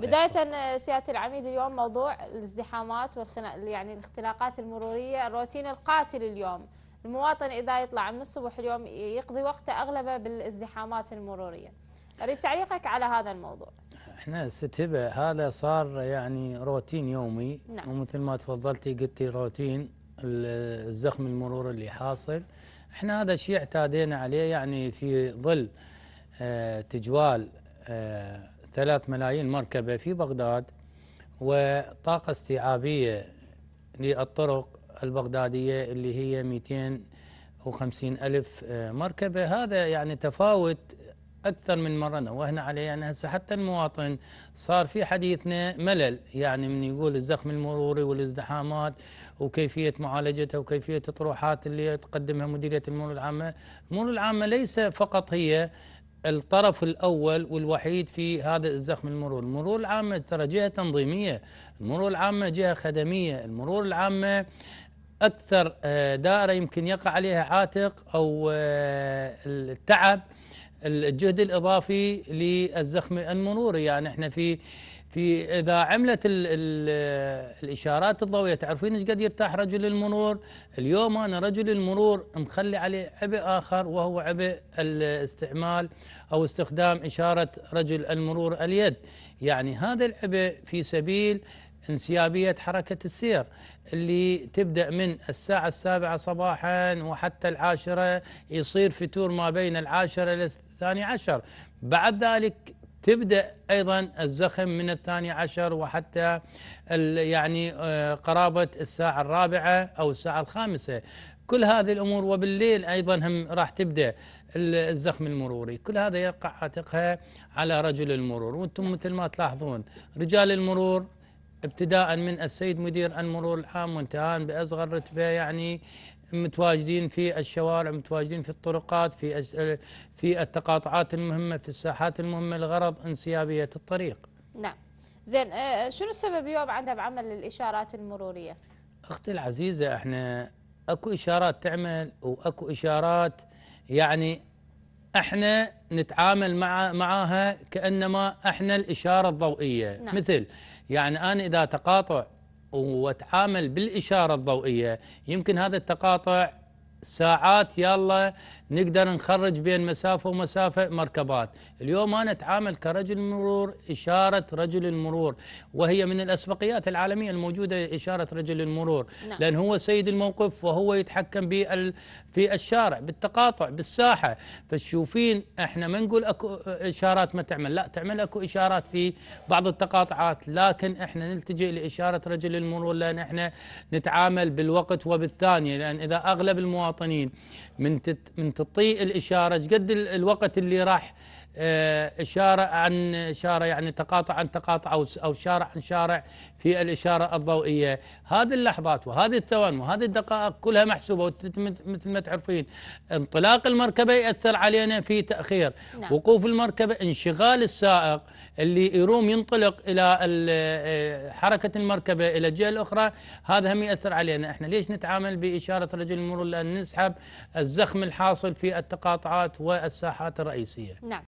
بداية آه، سيادة العميد اليوم موضوع الازدحامات والخناق يعني الاختلاقات المرورية الروتين القاتل اليوم المواطن إذا يطلع من الصبح اليوم يقضي وقته أغلبه بالازدحامات المرورية أريد تعليقك على هذا الموضوع احنا ستهبة هذا صار يعني روتين يومي نعم. ومثل ما تفضلتي قلتي روتين الزخم المرور اللي حاصل احنا هذا شيء اعتادينا عليه يعني في ظل آه، تجوال آه، ثلاث ملايين مركبة في بغداد وطاقة استيعابية للطرق البغدادية اللي هي 250 ألف آه، مركبة هذا يعني تفاوت أكثر من مرة وهنا عليه يعني هسه حتى المواطن صار في حديثنا ملل يعني من يقول الزخم المروري والازدحامات وكيفية معالجتها وكيفية الطروحات اللي تقدمها مديرية المرور العامة المرور العامة ليس فقط هي الطرف الأول والوحيد في هذا الزخم المرور المرور العامة ترى جهة تنظيمية المرور العامة جهة خدمية المرور العامة أكثر آه، دائرة يمكن يقع عليها عاتق أو آه، التعب الجهد الإضافي للزخم المروري يعني احنا في في اذا عملت الـ الـ الاشارات الضوئيه تعرفين ايش قد يرتاح رجل المرور اليوم انا رجل المرور مخلي عليه عبء اخر وهو عبء الاستعمال او استخدام اشاره رجل المرور اليد يعني هذا العبء في سبيل انسيابيه حركه السير اللي تبدا من الساعه السابعه صباحا وحتى العاشره يصير فتور ما بين العاشره الى الثاني عشر بعد ذلك تبدأ أيضا الزخم من الثاني عشر وحتى يعني آه، قرابة الساعة الرابعة أو الساعة الخامسة كل هذه الأمور وبالليل أيضا هم راح تبدأ الزخم المروري كل هذا يقع عاتقها على رجل المرور وانتم مثل ما تلاحظون رجال المرور ابتداء من السيد مدير المرور العام وانتهاء باصغر رتبه يعني متواجدين في الشوارع متواجدين في الطرقات في في التقاطعات المهمه في الساحات المهمه لغرض انسيابيه الطريق. نعم. زين آه، شنو السبب يوم عندها بعمل الاشارات المروريه؟ اختي العزيزه احنا اكو اشارات تعمل واكو اشارات يعني احنا نتعامل مع معها كانما احنا الاشاره الضوئيه نعم. مثل يعني انا اذا تقاطع واتعامل بالاشاره الضوئيه يمكن هذا التقاطع ساعات يلا نقدر نخرج بين مسافة ومسافة مركبات اليوم أنا أتعامل كرجل مرور إشارة رجل المرور وهي من الأسبقيات العالمية الموجودة إشارة رجل المرور نعم. لأن هو سيد الموقف وهو يتحكم في الشارع بالتقاطع بالساحة فشوفين احنا ما نقول أكو إشارات ما تعمل لا تعمل أكو إشارات في بعض التقاطعات لكن احنا نلتجئ لإشارة رجل المرور لأن احنا نتعامل بالوقت وبالثانية لأن إذا أغلب المواطنين من تت من تطيء الاشاره قد الوقت اللي راح آه، شارع عن شارع يعني تقاطع عن تقاطع أو شارع عن شارع في الإشارة الضوئية هذه اللحظات وهذه الثوان وهذه الدقائق كلها محسوبة مثل ما تعرفين انطلاق المركبة يأثر علينا في تأخير نعم. وقوف المركبة انشغال السائق اللي يروم ينطلق إلى آه، حركة المركبة إلى الجهة الأخرى هذا هم يأثر علينا احنا ليش نتعامل بإشارة رجل المرور لأن نسحب الزخم الحاصل في التقاطعات والساحات الرئيسية نعم